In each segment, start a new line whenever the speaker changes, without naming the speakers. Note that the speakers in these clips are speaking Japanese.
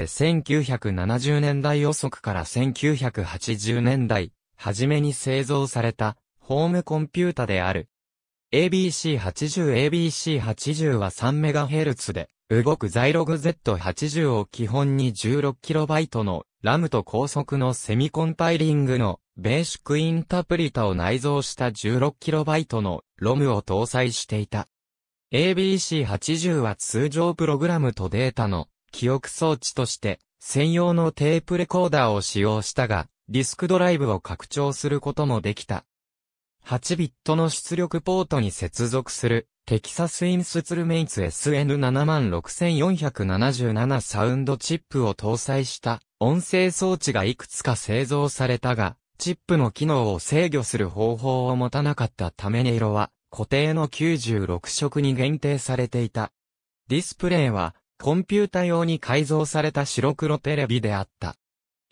1970年代遅くから1980年代、初めに製造された、ホームコンピュータである。ABC80ABC80 は 3MHz で、動くザ l ログ Z80 を基本に 16KB のラムと高速のセミコンパイリングのベーシックインタプリタを内蔵した 16KB のロムを搭載していた。ABC80 は通常プログラムとデータの記憶装置として専用のテープレコーダーを使用したが、ディスクドライブを拡張することもできた。8ビットの出力ポートに接続するテキサスインスツルメイツ SN76477 サウンドチップを搭載した音声装置がいくつか製造されたが、チップの機能を制御する方法を持たなかったため音色は固定の96色に限定されていた。ディスプレイはコンピュータ用に改造された白黒テレビであった。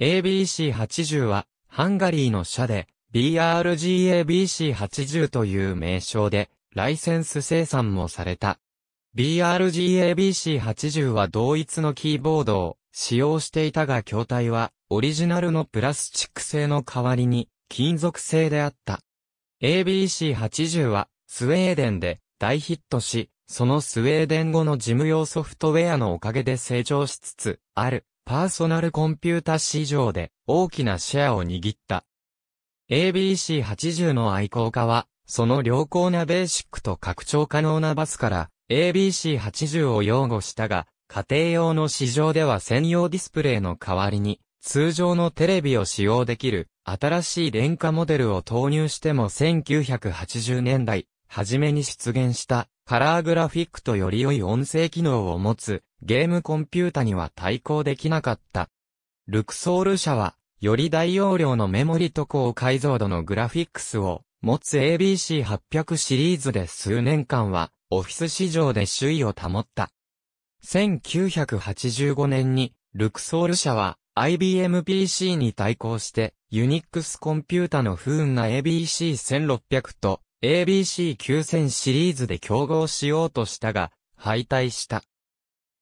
ABC80 は、ハンガリーの社で、BRGABC80 という名称で、ライセンス生産もされた。BRGABC80 は同一のキーボードを使用していたが筐体はオリジナルのプラスチック製の代わりに金属製であった。ABC80 はスウェーデンで大ヒットしそのスウェーデン語の事務用ソフトウェアのおかげで成長しつつあるパーソナルコンピュータ市場で大きなシェアを握った。ABC80 の愛好家は、その良好なベーシックと拡張可能なバスから ABC80 を擁護したが、家庭用の市場では専用ディスプレイの代わりに、通常のテレビを使用できる新しい電化モデルを投入しても1980年代初めに出現したカラーグラフィックとより良い音声機能を持つゲームコンピュータには対抗できなかった。ルクソール社は、より大容量のメモリと高解像度のグラフィックスを持つ ABC800 シリーズで数年間はオフィス市場で首位を保った。1985年にルクソール社は IBM PC に対抗してユニックスコンピュータの不運な ABC1600 と ABC 9戦シリーズで競合しようとしたが、敗退した。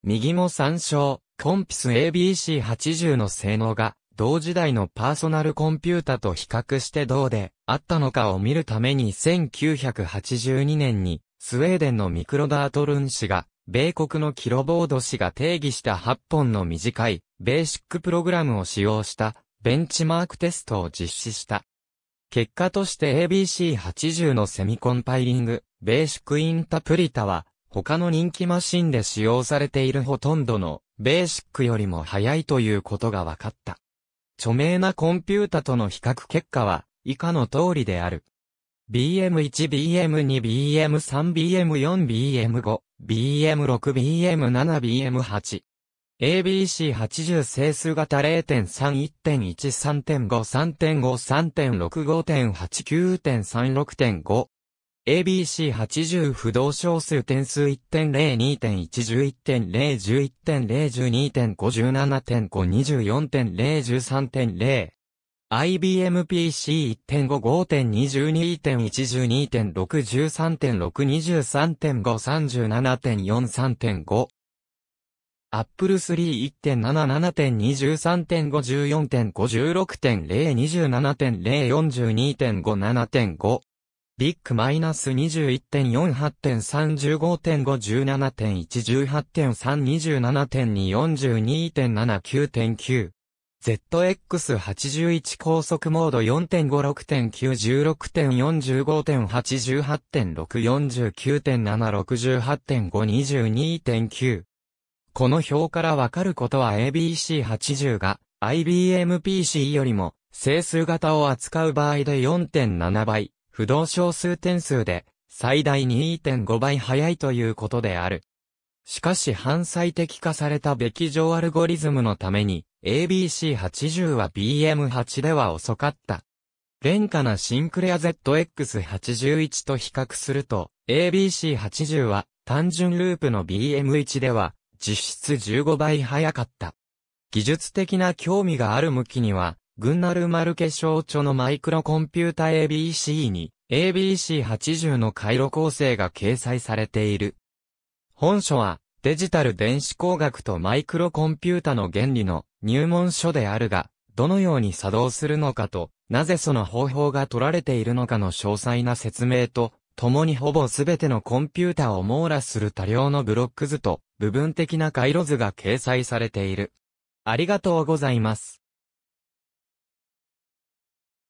右も参照、コンピス ABC80 の性能が、同時代のパーソナルコンピュータと比較してどうであったのかを見るために1982年に、スウェーデンのミクロダートルン氏が、米国のキロボード氏が定義した8本の短い、ベーシックプログラムを使用した、ベンチマークテストを実施した。結果として ABC80 のセミコンパイリング、ベーシックインタプリタは、他の人気マシンで使用されているほとんどのベーシックよりも早いということが分かった。著名なコンピュータとの比較結果は以下の通りである。BM1、BM2、BM3、BM4、BM5、BM6、BM7、BM8。ABC80 整数型0.3.1.3.53.53.65.89.36.5 ABC80 不動小数点数1 0 2 1 1 1 0 1 1 0 1 2 5 7 5 2 4 0 1 3 0 IBM PC1.5,5.22.112.6,13.6,23.5,37.4,3.5 Apple 3 1 7 7 2 3 5 4 5 6 0 2 7 0 4 2 5 7 5ビッグマイナス2 1 4 8 3 5 5 1 7 1 1 8 3 2 7 2 4 2 7 9 9 ZX81 高速モード4 5 6 9 1 6 4 5 8 8 6 4 9 7 6 8 5 2 2 9この表からわかることは ABC80 が IBM PC よりも整数型を扱う場合で4.7倍、不動小数点数で最大2.5倍早いということである。しかし反載的化されたべき上アルゴリズムのために ABC80 は BM8 では遅かった。廉価なシンクレア ZX81 と比較すると ABC80 は単純ループの BM1 では実質15倍早かった。技術的な興味がある向きには、グンナル・マルケ省著のマイクロコンピュータ ABC に ABC80 の回路構成が掲載されている。本書はデジタル電子工学とマイクロコンピュータの原理の入門書であるが、どのように作動するのかと、なぜその方法が取られているのかの詳細な説明と、共にほぼ全てのコンピュータを網羅する多量のブロック図と部分的な回路図が掲載されている。ありがとうございます。